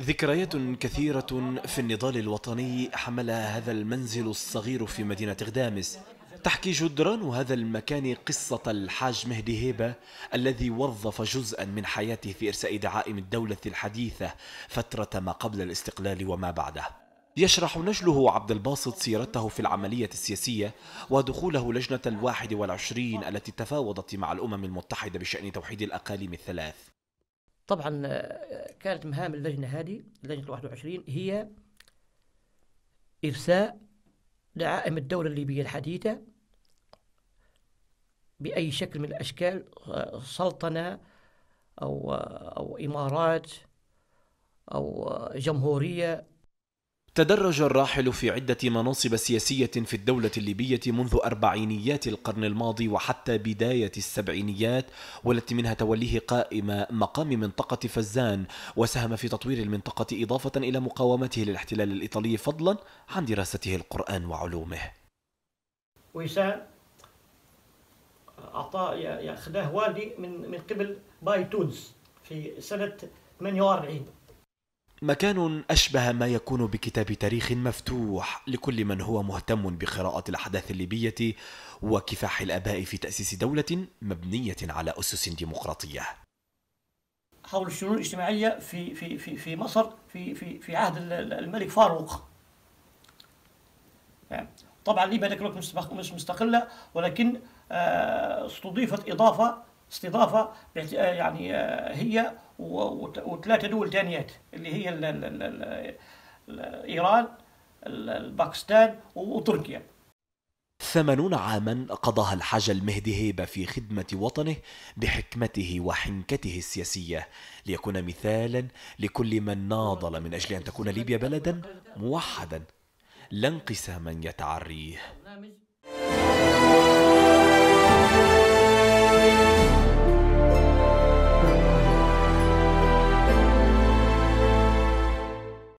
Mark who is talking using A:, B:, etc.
A: ذكريات كثيرة في النضال الوطني حملها هذا المنزل الصغير في مدينة غدامس تحكي جدران هذا المكان قصة الحاج مهدي هيبة الذي وظف جزءا من حياته في إرساء دعائم الدولة الحديثة فترة ما قبل الاستقلال وما بعده يشرح نجله عبد الباسط سيرته في العملية السياسية ودخوله لجنة الواحد والعشرين التي تفاوضت مع الأمم المتحدة بشأن توحيد الأقاليم الثلاث
B: طبعا آه، كانت مهام اللجنه هذه لجنه 21 هي ارساء دعائم الدوله الليبيه الحديثه باي شكل من الاشكال آه، سلطنه او آه، او امارات
A: او جمهوريه تدرج الراحل في عدة مناصب سياسية في الدولة الليبية منذ أربعينيات القرن الماضي وحتى بداية السبعينيات والتي منها توليه قائمة مقام منطقة فزان وساهم في تطوير المنطقة إضافة إلى مقاومته للاحتلال الإيطالي فضلا عن دراسته القرآن وعلومه
B: ويسان أعطاه يأخذه والدي من من قبل باي تونس في سنة 48
A: مكان أشبه ما يكون بكتاب تاريخ مفتوح لكل من هو مهتم بقراءة الأحداث الليبية وكفاح الآباء في تأسيس دولة مبنية على أسس ديمقراطية
B: حول الشؤون الاجتماعية في في في في مصر في في في عهد الملك فاروق نعم. طبعا ليبيا ذاك الوقت مش مستقلة ولكن آه، استضيفت إضافة استضافه آه، يعني آه، هي وثلاثه دول ثانيات اللي هي ايران باكستان وتركيا
A: ثمانون عاما قضاها الحاج المهدي هيبة في خدمة وطنه بحكمته وحنكته السياسية ليكون مثالا لكل من ناضل من أجل أن تكون ليبيا بلدا موحدا لا انقساما يتعريه